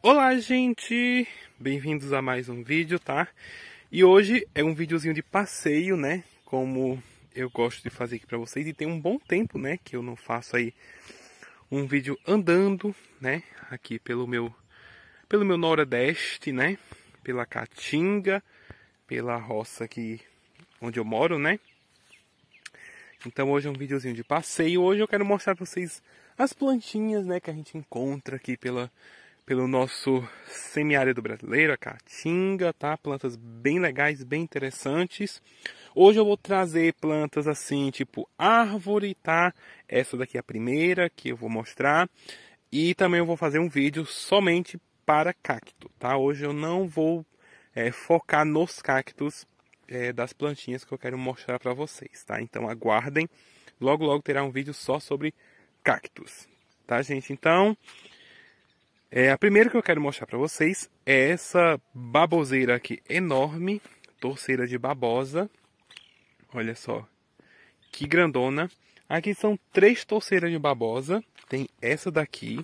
Olá, gente! Bem-vindos a mais um vídeo, tá? E hoje é um videozinho de passeio, né? Como eu gosto de fazer aqui pra vocês. E tem um bom tempo, né? Que eu não faço aí um vídeo andando, né? Aqui pelo meu, pelo meu nordeste, né? Pela Caatinga, pela roça aqui onde eu moro, né? Então hoje é um videozinho de passeio. Hoje eu quero mostrar pra vocês as plantinhas, né? Que a gente encontra aqui pela pelo nosso semiárido brasileiro, a caatinga, tá? Plantas bem legais, bem interessantes. Hoje eu vou trazer plantas assim, tipo árvore, tá? Essa daqui é a primeira que eu vou mostrar. E também eu vou fazer um vídeo somente para cacto, tá? Hoje eu não vou é, focar nos cactos é, das plantinhas que eu quero mostrar para vocês, tá? Então aguardem, logo logo terá um vídeo só sobre cactos, tá gente? Então, é, a primeira que eu quero mostrar para vocês é essa baboseira aqui enorme, torceira de babosa. Olha só, que grandona. Aqui são três torceiras de babosa. Tem essa daqui,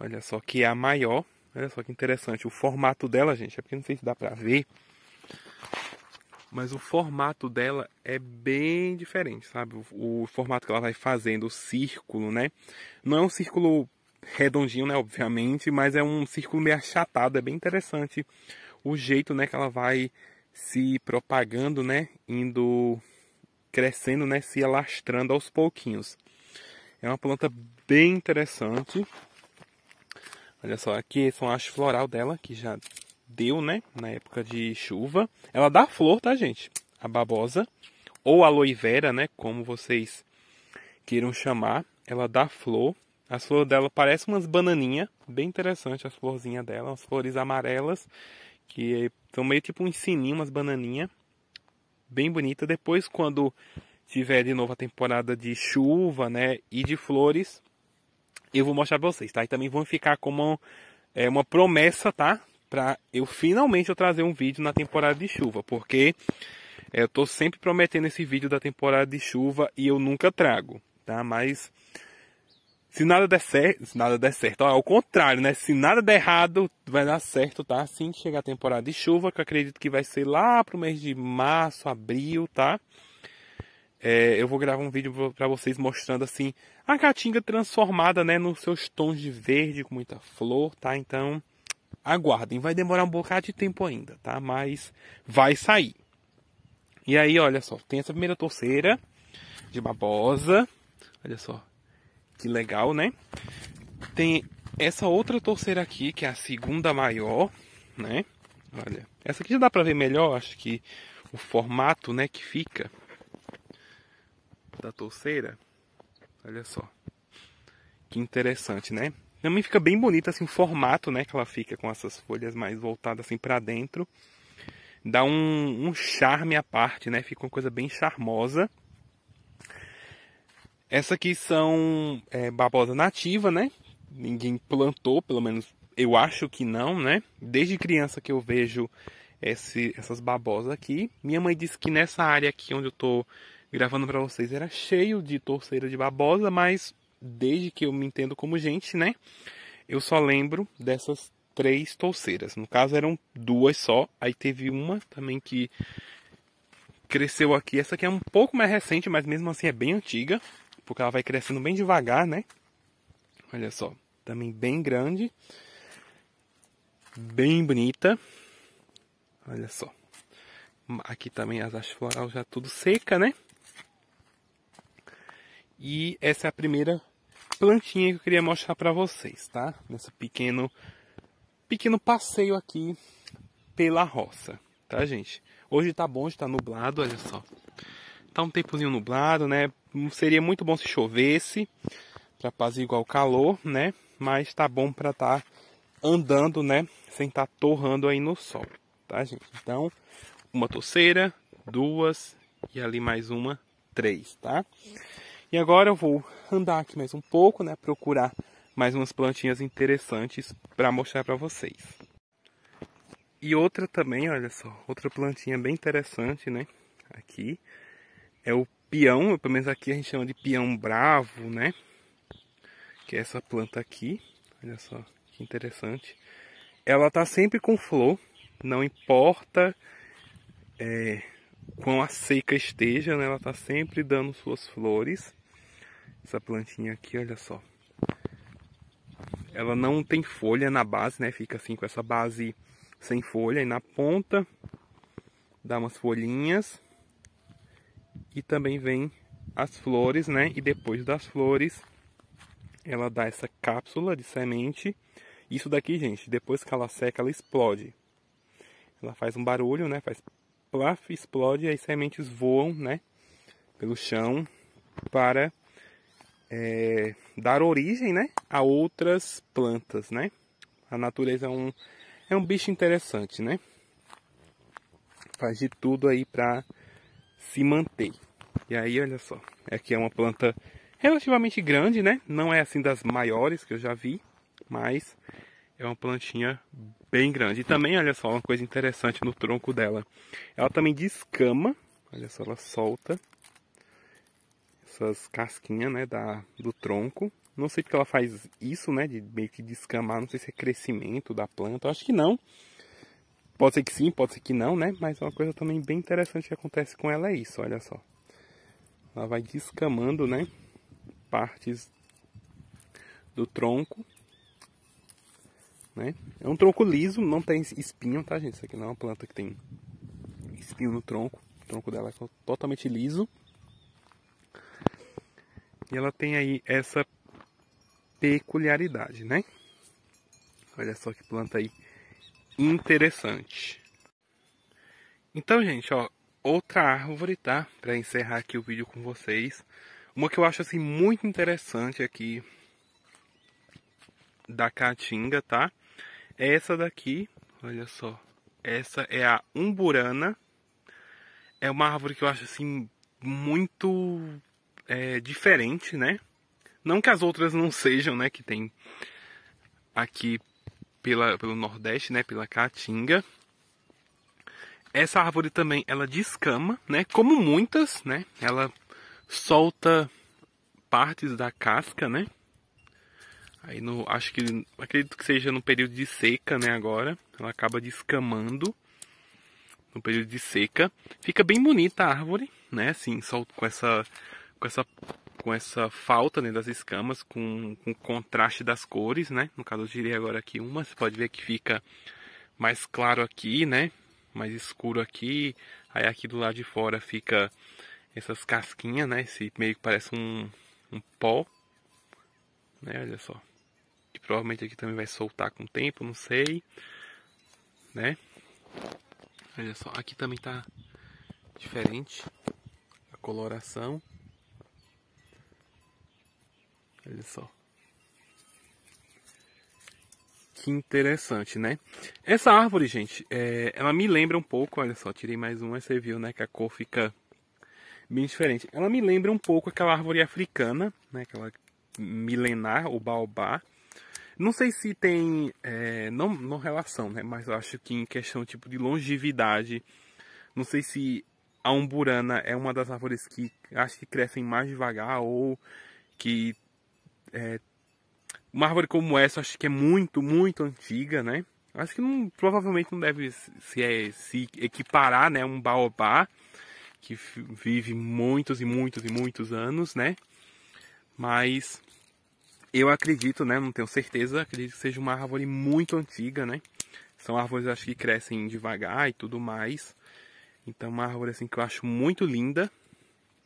olha só, que é a maior. Olha só que interessante o formato dela, gente. É porque não sei se dá pra ver. Mas o formato dela é bem diferente, sabe? O, o formato que ela vai fazendo, o círculo, né? Não é um círculo redondinho, né, obviamente, mas é um círculo meio achatado, é bem interessante o jeito, né, que ela vai se propagando, né, indo crescendo, né, se alastrando aos pouquinhos. É uma planta bem interessante. Olha só, aqui são as floral dela, que já deu, né, na época de chuva. Ela dá flor, tá, gente? A babosa ou aloe vera, né, como vocês queiram chamar. Ela dá flor as flores dela parecem umas bananinhas, bem interessante as florzinhas dela, as flores amarelas, que são meio tipo um sininho, umas bananinhas, bem bonita. Depois, quando tiver de novo a temporada de chuva, né, e de flores, eu vou mostrar pra vocês, tá? E também vão ficar como é, uma promessa, tá? Pra eu finalmente eu trazer um vídeo na temporada de chuva, porque é, eu tô sempre prometendo esse vídeo da temporada de chuva e eu nunca trago, tá? Mas se nada der certo, se nada der certo, ó, ao é contrário, né? Se nada der errado, vai dar certo, tá? Assim que chegar a temporada de chuva, que eu acredito que vai ser lá pro mês de março, abril, tá? É, eu vou gravar um vídeo para vocês mostrando assim a caatinga transformada, né, nos seus tons de verde com muita flor, tá? Então, aguardem, vai demorar um bocado de tempo ainda, tá? Mas vai sair. E aí, olha só, tem essa primeira torceira de babosa. Olha só, que legal, né? Tem essa outra torceira aqui, que é a segunda maior, né? Olha, essa aqui já dá pra ver melhor, acho que o formato, né, que fica da torceira. Olha só. Que interessante, né? Também fica bem bonita assim o formato, né, que ela fica com essas folhas mais voltadas assim para dentro. Dá um, um charme à parte, né? Fica uma coisa bem charmosa. Essa aqui são é, babosa nativa, né? Ninguém plantou, pelo menos eu acho que não, né? Desde criança que eu vejo esse, essas babosas aqui. Minha mãe disse que nessa área aqui onde eu tô gravando para vocês era cheio de torceira de babosa, mas desde que eu me entendo como gente, né? Eu só lembro dessas três torceiras. No caso eram duas só, aí teve uma também que cresceu aqui. Essa aqui é um pouco mais recente, mas mesmo assim é bem antiga porque ela vai crescendo bem devagar, né? Olha só, também bem grande, bem bonita. Olha só, aqui também as hastes floral já tudo seca, né? E essa é a primeira plantinha que eu queria mostrar para vocês, tá? Nesse pequeno pequeno passeio aqui pela roça, tá, gente? Hoje tá bom, está nublado, olha só. Tá um tempozinho nublado, né? Seria muito bom se chovesse para apaziguar o calor, né? Mas tá bom para estar tá andando, né? Sem estar tá torrando aí no sol, tá, gente? Então, uma torceira, duas e ali mais uma, três, tá? E agora eu vou andar aqui mais um pouco, né? Procurar mais umas plantinhas interessantes para mostrar para vocês. E outra também, olha só, outra plantinha bem interessante, né? Aqui é o peão, pelo menos aqui a gente chama de peão bravo, né? Que é essa planta aqui, olha só que interessante. Ela tá sempre com flor, não importa é, quão a seca esteja, né? Ela tá sempre dando suas flores. Essa plantinha aqui, olha só. Ela não tem folha na base, né? Fica assim com essa base sem folha e na ponta dá umas folhinhas e também vem as flores, né? E depois das flores, ela dá essa cápsula de semente. Isso daqui, gente, depois que ela seca, ela explode. Ela faz um barulho, né? Faz plaf, explode, e as sementes voam, né? Pelo chão para é, dar origem, né? A outras plantas, né? A natureza é um, é um bicho interessante, né? Faz de tudo aí para se manter. E aí, olha só, aqui é uma planta relativamente grande, né? Não é assim das maiores que eu já vi, mas é uma plantinha bem grande. E também, olha só, uma coisa interessante no tronco dela. Ela também descama, olha só, ela solta essas casquinhas, né, da, do tronco. Não sei porque ela faz isso, né, de meio que descamar, não sei se é crescimento da planta, acho que não. Pode ser que sim, pode ser que não, né? Mas é uma coisa também bem interessante que acontece com ela é isso, olha só. Ela vai descamando, né? Partes do tronco. Né? É um tronco liso, não tem espinho, tá, gente? Isso aqui não é uma planta que tem espinho no tronco. O tronco dela é totalmente liso. E ela tem aí essa peculiaridade, né? Olha só que planta aí interessante. Então, gente, ó, outra árvore, tá? Para encerrar aqui o vídeo com vocês. Uma que eu acho assim muito interessante aqui da caatinga, tá? É essa daqui, olha só. Essa é a umburana. É uma árvore que eu acho assim muito é, diferente, né? Não que as outras não sejam, né? Que tem aqui pela, pelo Nordeste, né, pela Caatinga. Essa árvore também, ela descama, né, como muitas, né, ela solta partes da casca, né. Aí no, acho que, acredito que seja no período de seca, né, agora, ela acaba descamando no período de seca. Fica bem bonita a árvore, né, assim, solta com essa, com essa com essa falta né, das escamas, com, com contraste das cores, né? No caso, eu tirei agora aqui uma, você pode ver que fica mais claro aqui, né? Mais escuro aqui. Aí aqui do lado de fora fica essas casquinhas, né? Esse meio que parece um, um pó, né? Olha só. Que provavelmente aqui também vai soltar com o tempo, não sei, né? Olha só, aqui também tá diferente a coloração. Olha só. Que interessante, né? Essa árvore, gente, é, ela me lembra um pouco. Olha só, tirei mais uma, você viu, né? Que a cor fica bem diferente. Ela me lembra um pouco aquela árvore africana, né? Aquela milenar, o baobá. Não sei se tem, é, não, não relação, né? Mas eu acho que em questão tipo de longevidade, não sei se a umburana é uma das árvores que acho que crescem mais devagar ou que é, uma árvore como essa, acho que é muito, muito antiga, né? Acho que não, provavelmente não deve se, é, se equiparar, né? Um baobá que vive muitos e muitos e muitos anos, né? Mas eu acredito, né? Não tenho certeza, acredito que seja uma árvore muito antiga, né? São árvores, acho que crescem devagar e tudo mais. Então, uma árvore assim que eu acho muito linda,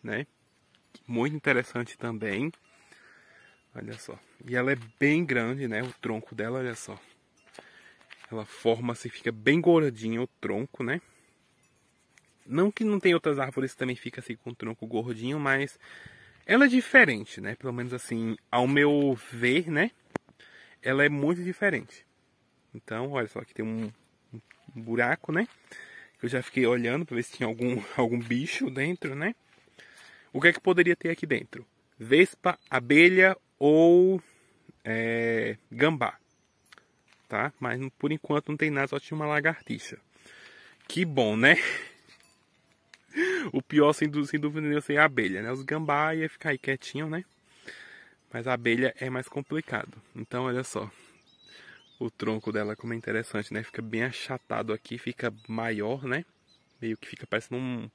né? Muito interessante também. Olha só. E ela é bem grande, né? O tronco dela, olha só. Ela forma assim, fica bem gordinho o tronco, né? Não que não tem outras árvores que também fica assim com o tronco gordinho, mas ela é diferente, né? Pelo menos assim, ao meu ver, né? Ela é muito diferente. Então, olha só, aqui tem um, um buraco, né? Eu já fiquei olhando para ver se tinha algum, algum bicho dentro, né? O que é que poderia ter aqui dentro? Vespa, abelha ou é, gambá, tá? Mas por enquanto não tem nada, só tinha uma lagartixa. Que bom, né? O pior, sem dúvida, sem dúvida seria a abelha, né? Os gambá ia ficar aí quietinho, né? Mas a abelha é mais complicado. Então, olha só. O tronco dela como é interessante, né? Fica bem achatado aqui, fica maior, né? Meio que fica parecendo um...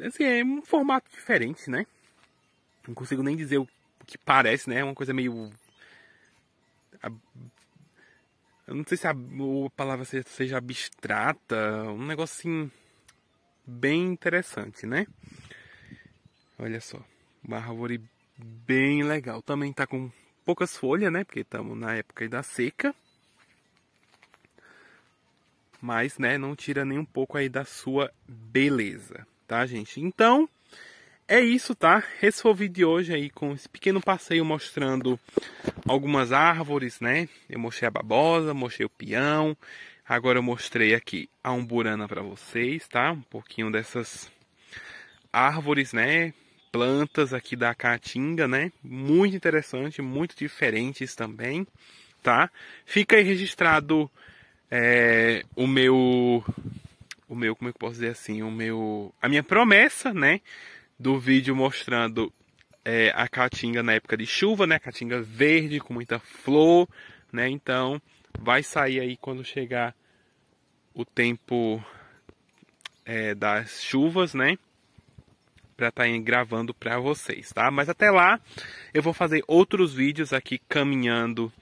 Assim, é um formato diferente, né? Não consigo nem dizer o que parece, né? É uma coisa meio. Eu não sei se a, palavra seja, abstrata, um negocinho assim bem interessante, né? Olha só, uma árvore bem legal. Também tá com poucas folhas, né? Porque estamos na época da seca. Mas, né, não tira nem um pouco aí da sua beleza, tá, gente? Então, é isso, tá? Esse foi o vídeo de hoje aí com esse pequeno passeio mostrando algumas árvores, né? Eu mostrei a babosa, mostrei o peão. Agora eu mostrei aqui a umburana para vocês, tá? Um pouquinho dessas árvores, né? Plantas aqui da Caatinga, né? Muito interessante, muito diferentes também, tá? Fica aí registrado é, o meu... O meu, como é que eu posso dizer assim? O meu... A minha promessa, né? do vídeo mostrando é, a caatinga na época de chuva, né? Caatinga verde com muita flor, né? Então vai sair aí quando chegar o tempo é, das chuvas, né? Pra estar tá gravando pra vocês, tá? Mas até lá eu vou fazer outros vídeos aqui caminhando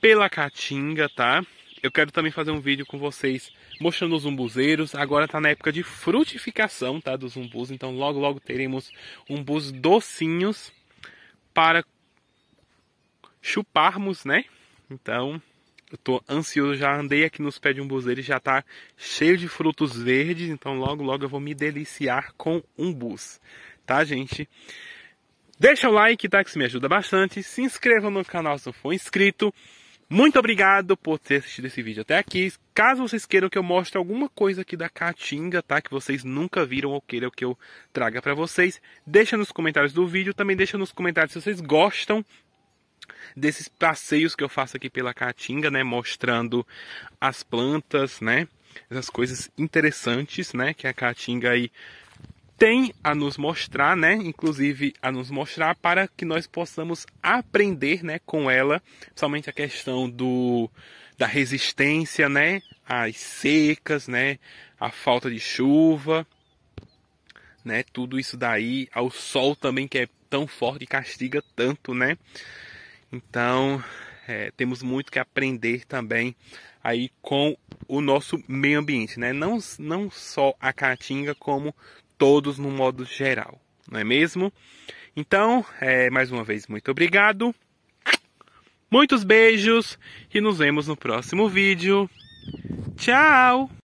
pela caatinga, tá? Eu quero também fazer um vídeo com vocês mostrando os umbuzeiros. Agora está na época de frutificação, tá, dos umbus, então logo logo teremos umbus docinhos para chuparmos, né? Então, eu tô ansioso, já andei aqui nos pés de umbuzeiro e já tá cheio de frutos verdes, então logo logo eu vou me deliciar com umbus, tá, gente? Deixa o like, tá? Que isso me ajuda bastante. Se inscreva no canal se não for inscrito. Muito obrigado por ter assistido esse vídeo até aqui. Caso vocês queiram que eu mostre alguma coisa aqui da Caatinga, tá? Que vocês nunca viram ou queiram que eu traga para vocês, deixa nos comentários do vídeo. Também deixa nos comentários se vocês gostam desses passeios que eu faço aqui pela Caatinga, né? Mostrando as plantas, né? Essas coisas interessantes, né? Que a Caatinga aí tem a nos mostrar, né? Inclusive a nos mostrar para que nós possamos aprender, né, com ela, somente a questão do da resistência, né, às secas, né, A falta de chuva, né, tudo isso daí, ao sol também que é tão forte e castiga tanto, né? Então, é, temos muito que aprender também aí com o nosso meio ambiente, né? Não, não só a caatinga, como todos no modo geral, não é mesmo? Então, é, mais uma vez, muito obrigado. Muitos beijos e nos vemos no próximo vídeo. Tchau!